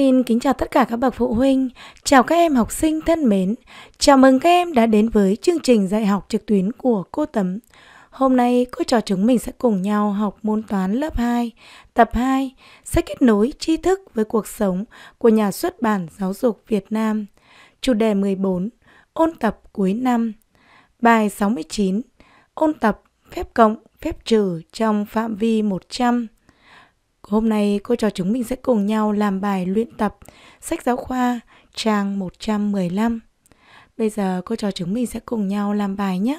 Xin kính chào tất cả các bậc phụ huynh, chào các em học sinh thân mến. Chào mừng các em đã đến với chương trình dạy học trực tuyến của cô Tấm. Hôm nay cô trò chúng mình sẽ cùng nhau học môn toán lớp 2, tập 2 sẽ kết nối tri thức với cuộc sống của nhà xuất bản Giáo dục Việt Nam. Chủ đề 14: Ôn tập cuối năm. Bài 69: Ôn tập phép cộng, phép trừ trong phạm vi 100. Hôm nay cô trò chúng mình sẽ cùng nhau làm bài luyện tập sách giáo khoa trang 115. Bây giờ cô trò chúng mình sẽ cùng nhau làm bài nhé.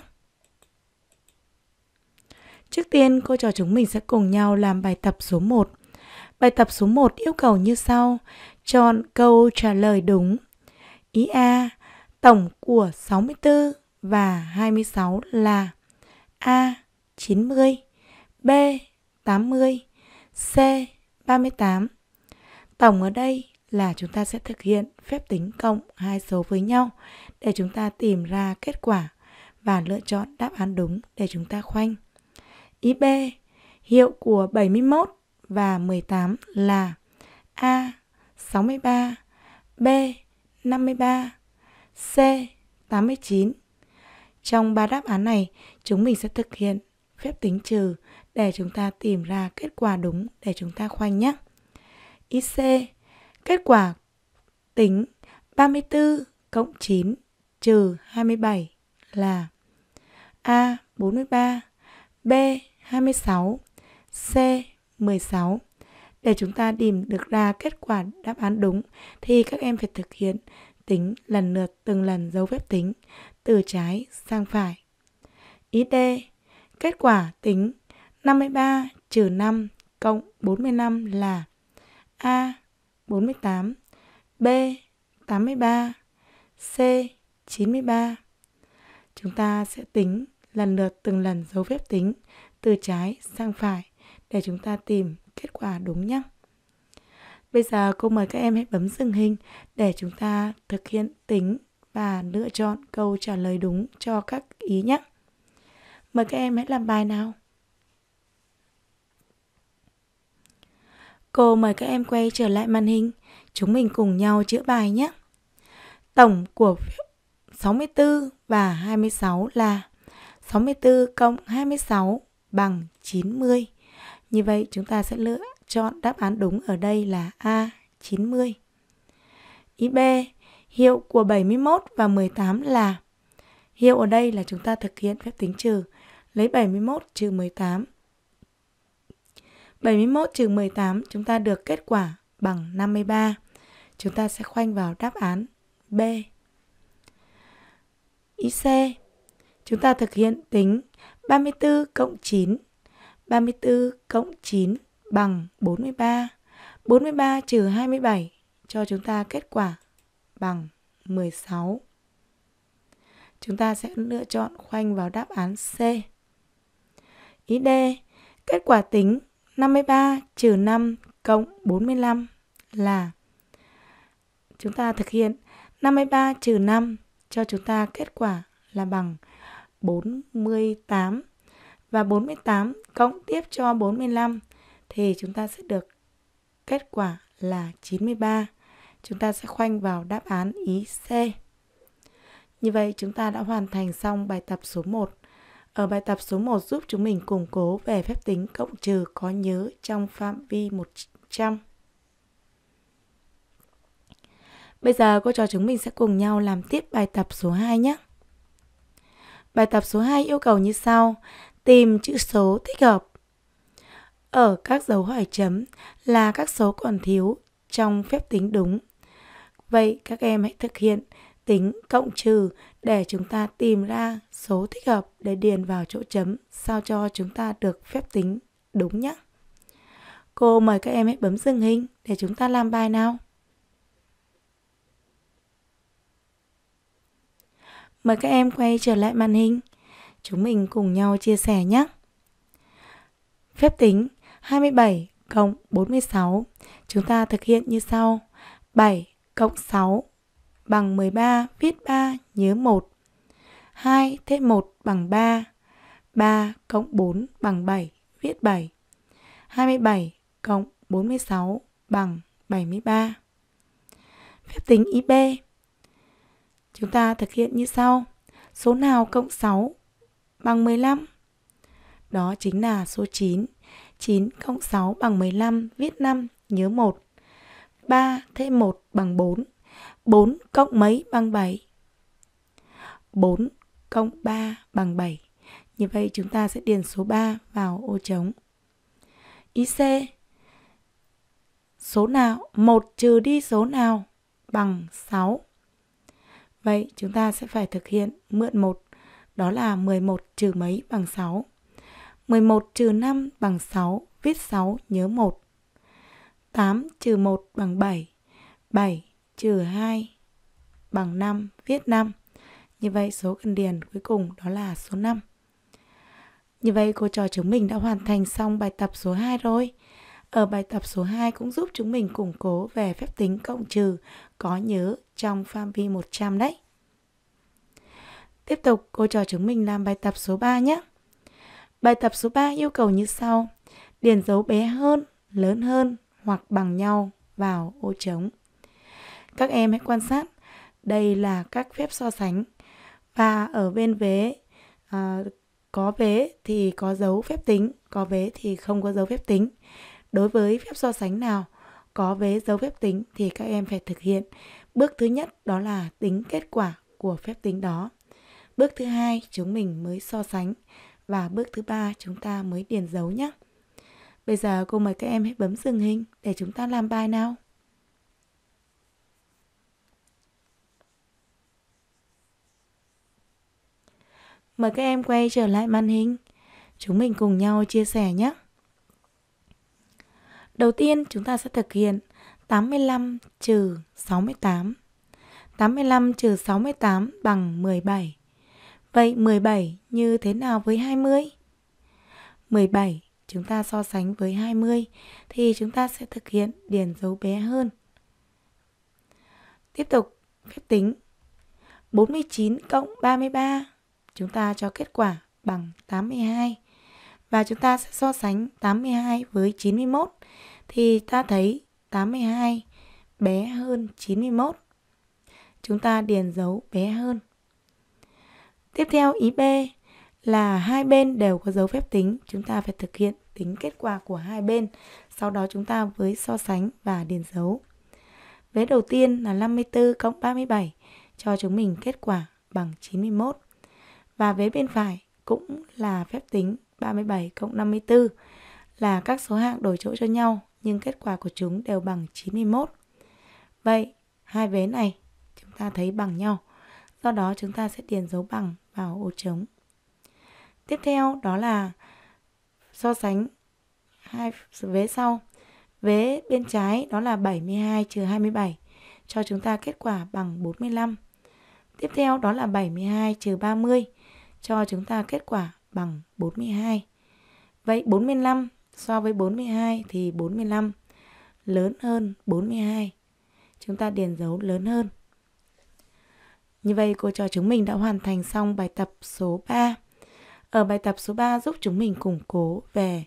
Trước tiên cô trò chúng mình sẽ cùng nhau làm bài tập số 1. Bài tập số 1 yêu cầu như sau. Chọn câu trả lời đúng. Ý A, tổng của 64 và 26 là A. 90 B. 80 C. 38 Tổng ở đây là chúng ta sẽ thực hiện phép tính cộng hai số với nhau để chúng ta tìm ra kết quả và lựa chọn đáp án đúng để chúng ta khoanh. Ý B, hiệu của 71 và 18 là A 63, B 53, C 89. Trong ba đáp án này, chúng mình sẽ thực hiện phép tính trừ để chúng ta tìm ra kết quả đúng để chúng ta khoanh nhé. IC kết quả tính 34 cộng 9 trừ 27 là A 43, B 26, C 16. Để chúng ta tìm được ra kết quả đáp án đúng thì các em phải thực hiện tính lần lượt từng lần dấu phép tính từ trái sang phải. ID Kết quả tính 53 trừ 5 cộng 45 là A 48, B 83, C 93. Chúng ta sẽ tính lần lượt từng lần dấu phép tính từ trái sang phải để chúng ta tìm kết quả đúng nhé. Bây giờ cô mời các em hãy bấm dừng hình để chúng ta thực hiện tính và lựa chọn câu trả lời đúng cho các ý nhé. Mời các em hãy làm bài nào. Cô mời các em quay trở lại màn hình. Chúng mình cùng nhau chữa bài nhé. Tổng của 64 và 26 là 64 cộng 26 bằng 90. Như vậy chúng ta sẽ lựa chọn đáp án đúng ở đây là A 90. Ý B, hiệu của 71 và 18 là hiệu ở đây là chúng ta thực hiện phép tính trừ lấy 71 trừ 18. 71 trừ 18 chúng ta được kết quả bằng 53. Chúng ta sẽ khoanh vào đáp án B. Ý C. Chúng ta thực hiện tính 34 cộng 9. 34 cộng 9 bằng 43. 43 trừ 27 cho chúng ta kết quả bằng 16. Chúng ta sẽ lựa chọn khoanh vào đáp án C. Ý D. Kết quả tính 53 trừ 5 cộng 45 là chúng ta thực hiện 53 trừ 5 cho chúng ta kết quả là bằng 48 và 48 cộng tiếp cho 45 thì chúng ta sẽ được kết quả là 93. Chúng ta sẽ khoanh vào đáp án ý C. Như vậy chúng ta đã hoàn thành xong bài tập số 1. Ở bài tập số 1 giúp chúng mình củng cố về phép tính cộng trừ có nhớ trong phạm vi 100. Bây giờ cô trò chúng mình sẽ cùng nhau làm tiếp bài tập số 2 nhé. Bài tập số 2 yêu cầu như sau: tìm chữ số thích hợp. Ở các dấu hỏi chấm là các số còn thiếu trong phép tính đúng. Vậy các em hãy thực hiện tính cộng trừ để chúng ta tìm ra số thích hợp để điền vào chỗ chấm sao cho chúng ta được phép tính đúng nhé. Cô mời các em hãy bấm dừng hình để chúng ta làm bài nào. Mời các em quay trở lại màn hình. Chúng mình cùng nhau chia sẻ nhé. Phép tính 27 cộng 46. Chúng ta thực hiện như sau. 7 cộng 6 bằng 13 viết 3 nhớ 1. 2 thêm 1 bằng 3. 3 cộng 4 bằng 7 viết 7. 27 cộng 46 bằng 73. Phép tính IB. Chúng ta thực hiện như sau. Số nào cộng 6 bằng 15? Đó chính là số 9. 9 cộng 6 bằng 15 viết 5 nhớ 1. 3 thêm 1 bằng 4 4 cộng mấy bằng 7? 4 cộng 3 bằng 7. Như vậy chúng ta sẽ điền số 3 vào ô trống. c số nào 1 trừ đi số nào bằng 6. Vậy chúng ta sẽ phải thực hiện mượn 1 đó là 11 trừ mấy bằng 6. 11 trừ 5 bằng 6, viết 6 nhớ 1. 8 trừ 1 bằng 7. 7 trừ 2 bằng 5, viết 5. Như vậy số cần điền cuối cùng đó là số 5. Như vậy cô trò chúng mình đã hoàn thành xong bài tập số 2 rồi. Ở bài tập số 2 cũng giúp chúng mình củng cố về phép tính cộng trừ có nhớ trong phạm vi 100 đấy. Tiếp tục cô trò chúng mình làm bài tập số 3 nhé. Bài tập số 3 yêu cầu như sau. Điền dấu bé hơn, lớn hơn hoặc bằng nhau vào ô trống. Các em hãy quan sát, đây là các phép so sánh. Và ở bên vế, à, có vế thì có dấu phép tính, có vế thì không có dấu phép tính. Đối với phép so sánh nào có vế dấu phép tính thì các em phải thực hiện. Bước thứ nhất đó là tính kết quả của phép tính đó. Bước thứ hai chúng mình mới so sánh và bước thứ ba chúng ta mới điền dấu nhé. Bây giờ cô mời các em hãy bấm dừng hình để chúng ta làm bài nào. Mời các em quay trở lại màn hình. Chúng mình cùng nhau chia sẻ nhé. Đầu tiên chúng ta sẽ thực hiện 85 trừ 68. 85 trừ 68 bằng 17. Vậy 17 như thế nào với 20? 17 chúng ta so sánh với 20 thì chúng ta sẽ thực hiện điền dấu bé hơn. Tiếp tục phép tính 49 cộng 33 chúng ta cho kết quả bằng 82 và chúng ta sẽ so sánh 82 với 91 thì ta thấy 82 bé hơn 91. Chúng ta điền dấu bé hơn. Tiếp theo ý B là hai bên đều có dấu phép tính, chúng ta phải thực hiện tính kết quả của hai bên, sau đó chúng ta với so sánh và điền dấu. Vế đầu tiên là 54 cộng 37 cho chúng mình kết quả bằng 91 và vế bên phải cũng là phép tính 37 cộng 54 là các số hạng đổi chỗ cho nhau nhưng kết quả của chúng đều bằng 91. Vậy hai vế này chúng ta thấy bằng nhau. Do đó chúng ta sẽ điền dấu bằng vào ô trống. Tiếp theo đó là so sánh hai vế sau. Vế bên trái đó là 72 trừ 27 cho chúng ta kết quả bằng 45. Tiếp theo đó là 72 trừ 30 cho chúng ta kết quả bằng 42. Vậy 45 so với 42 thì 45 lớn hơn 42. Chúng ta điền dấu lớn hơn. Như vậy cô trò chúng mình đã hoàn thành xong bài tập số 3. Ở bài tập số 3 giúp chúng mình củng cố về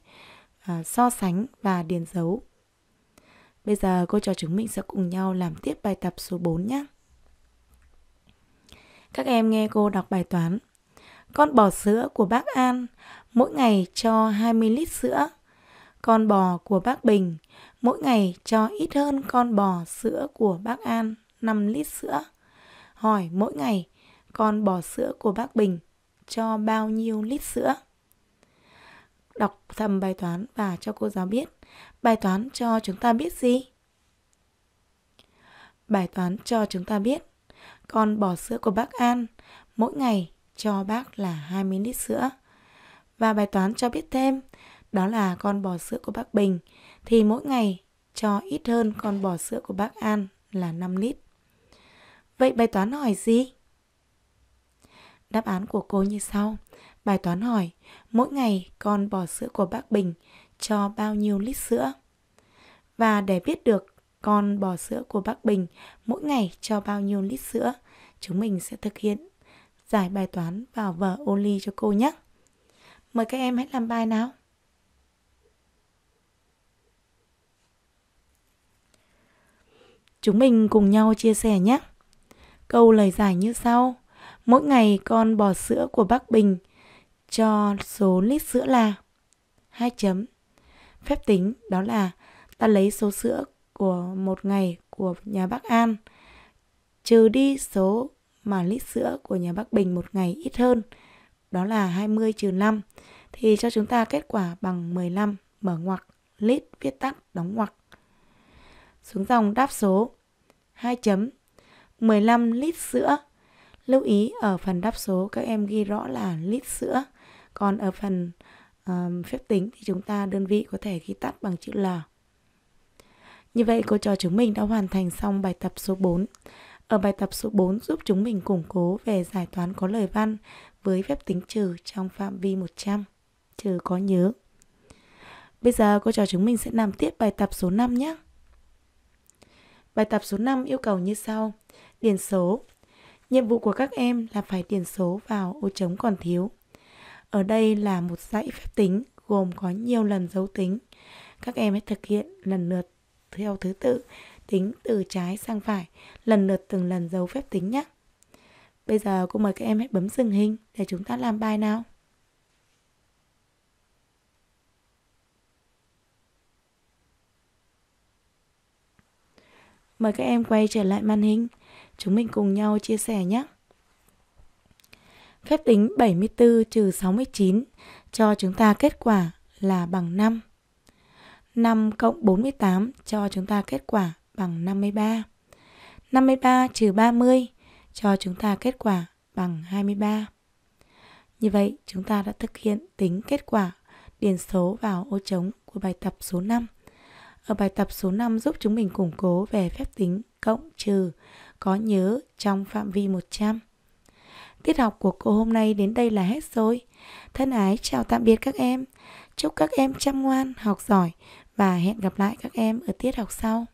uh, so sánh và điền dấu. Bây giờ cô trò chúng mình sẽ cùng nhau làm tiếp bài tập số 4 nhé. Các em nghe cô đọc bài toán con bò sữa của bác An mỗi ngày cho 20 lít sữa. Con bò của bác Bình mỗi ngày cho ít hơn con bò sữa của bác An 5 lít sữa. Hỏi mỗi ngày con bò sữa của bác Bình cho bao nhiêu lít sữa? Đọc thầm bài toán và cho cô giáo biết. Bài toán cho chúng ta biết gì? Bài toán cho chúng ta biết con bò sữa của bác An mỗi ngày cho bác là 20 lít sữa. Và bài toán cho biết thêm, đó là con bò sữa của bác Bình thì mỗi ngày cho ít hơn con bò sữa của bác An là 5 lít. Vậy bài toán hỏi gì? Đáp án của cô như sau. Bài toán hỏi, mỗi ngày con bò sữa của bác Bình cho bao nhiêu lít sữa? Và để biết được con bò sữa của bác Bình mỗi ngày cho bao nhiêu lít sữa, chúng mình sẽ thực hiện giải bài toán vào vở Oli cho cô nhé. Mời các em hãy làm bài nào. Chúng mình cùng nhau chia sẻ nhé. Câu lời giải như sau. Mỗi ngày con bò sữa của bác Bình cho số lít sữa là 2 chấm. Phép tính đó là ta lấy số sữa của một ngày của nhà bác An trừ đi số mà lít sữa của nhà Bắc Bình một ngày ít hơn, đó là 20 trừ 5, thì cho chúng ta kết quả bằng 15 mở ngoặc, lít viết tắt đóng ngoặc. Xuống dòng đáp số 2 chấm 15 lít sữa. Lưu ý ở phần đáp số các em ghi rõ là lít sữa, còn ở phần uh, phép tính thì chúng ta đơn vị có thể ghi tắt bằng chữ L. Như vậy cô trò chúng mình đã hoàn thành xong bài tập số 4. Ở bài tập số 4 giúp chúng mình củng cố về giải toán có lời văn với phép tính trừ trong phạm vi 100, trừ có nhớ. Bây giờ cô trò chúng mình sẽ làm tiếp bài tập số 5 nhé. Bài tập số 5 yêu cầu như sau. Điền số. Nhiệm vụ của các em là phải điền số vào ô trống còn thiếu. Ở đây là một dãy phép tính gồm có nhiều lần dấu tính. Các em hãy thực hiện lần lượt theo thứ tự tính từ trái sang phải, lần lượt từng lần dấu phép tính nhé. Bây giờ cô mời các em hãy bấm dừng hình để chúng ta làm bài nào. Mời các em quay trở lại màn hình. Chúng mình cùng nhau chia sẻ nhé. Phép tính 74 trừ 69 cho chúng ta kết quả là bằng 5. 5 cộng 48 cho chúng ta kết quả bằng 53. 53 trừ 30 cho chúng ta kết quả bằng 23. Như vậy, chúng ta đã thực hiện tính kết quả điền số vào ô trống của bài tập số 5. Ở bài tập số 5 giúp chúng mình củng cố về phép tính cộng trừ có nhớ trong phạm vi 100. Tiết học của cô hôm nay đến đây là hết rồi. Thân ái chào tạm biệt các em. Chúc các em chăm ngoan, học giỏi và hẹn gặp lại các em ở tiết học sau.